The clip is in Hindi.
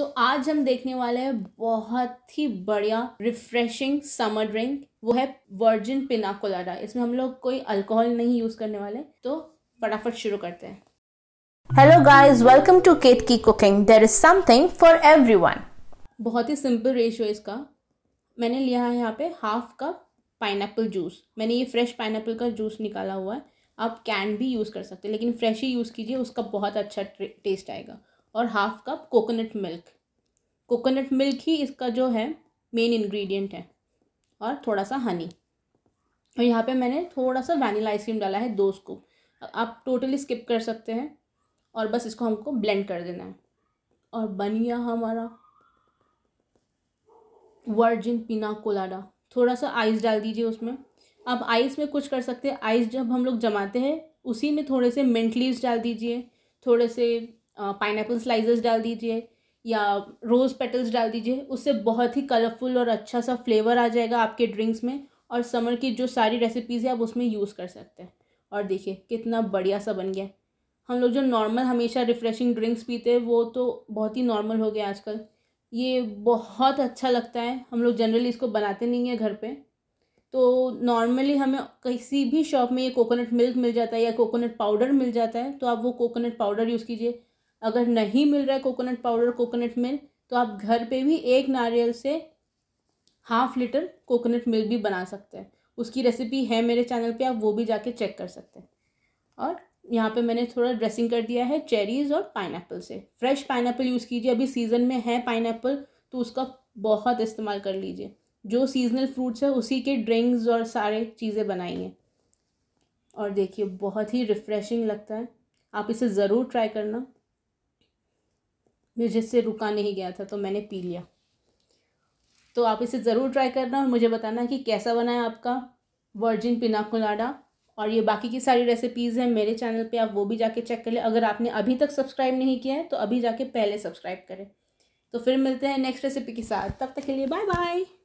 सो so, आज हम देखने वाले हैं बहुत ही बढ़िया रिफ्रेशिंग समर ड्रिंक वो है वर्जिन पिनाकोलाडा इसमें हम लोग कोई अल्कोहल नहीं यूज करने वाले तो फटाफट शुरू करते हैं hello guys welcome to Kate की cooking there is something for every बहुत ही सिंपल रेशियो इसका मैंने लिया है यहाँ पे हाफ कप पाइन जूस मैंने ये फ्रेश पाइन का जूस निकाला हुआ है आप कैन भी यूज़ कर सकते हैं लेकिन फ्रेश ही यूज़ कीजिए उसका बहुत अच्छा टेस्ट आएगा और half cup coconut milk coconut milk ही इसका जो है मेन इंग्रेडिएंट है और थोड़ा सा हनी और यहाँ पे मैंने थोड़ा सा वैनिला आइसक्रीम डाला है दो स्कूप आप टोटली स्किप कर सकते हैं और बस इसको हमको ब्लेंड कर देना है और बन गया हमारा वर्जिन पीना कोलाडा थोड़ा सा आइस डाल दीजिए उसमें आप आइस में कुछ कर सकते हैं आइस जब हम लोग जमाते हैं उसी में थोड़े से मिंट लीव्स डाल दीजिए थोड़े से पाइन स्लाइजेस डाल दीजिए या रोज़ पेटल्स डाल दीजिए उससे बहुत ही कलरफुल और अच्छा सा फ्लेवर आ जाएगा आपके ड्रिंक्स में और समर की जो सारी रेसिपीज़ है आप उसमें यूज़ कर सकते हैं और देखिए कितना बढ़िया सा बन गया हम लोग जो नॉर्मल हमेशा रिफ़्रेशिंग ड्रिंक्स पीते हैं वो तो बहुत ही नॉर्मल हो गया आजकल ये बहुत अच्छा लगता है हम लोग जनरली इसको बनाते नहीं हैं घर पे तो नॉर्मली हमें किसी भी शॉप में ये कोकोनट मिल्क मिल जाता है या कोकोनट पाउडर मिल जाता है तो आप वो कोकोनट पाउडर यूज़ कीजिए अगर नहीं मिल रहा है कोकोनट पाउडर कोकोनट मिल्क तो आप घर पे भी एक नारियल से हाफ लीटर कोकोनट मिल्क भी बना सकते हैं उसकी रेसिपी है मेरे चैनल पे आप वो भी जाके चेक कर सकते हैं और यहाँ पे मैंने थोड़ा ड्रेसिंग कर दिया है चेरीज़ और पाइन से फ्रेश पाइन यूज़ कीजिए अभी सीज़न में है पाइन तो उसका बहुत इस्तेमाल कर लीजिए जो सीजनल फ्रूट्स है उसी के ड्रिंक्स और सारे चीज़ें बनाइए और देखिए बहुत ही रिफ़्रेशिंग लगता है आप इसे ज़रूर ट्राई करना मुझे से रुका नहीं गया था तो मैंने पी लिया तो आप इसे ज़रूर ट्राई करना और मुझे बताना कि कैसा बना है आपका वर्जिन पिना कोलाडा और ये बाकी की सारी रेसिपीज़ हैं मेरे चैनल पे आप वो भी जाके चेक कर लें अगर आपने अभी तक सब्सक्राइब नहीं किया है तो अभी जाके पहले सब्सक्राइब करें तो फिर मिलते हैं नेक्स्ट रेसिपी के साथ तब तक के लिए बाय बाय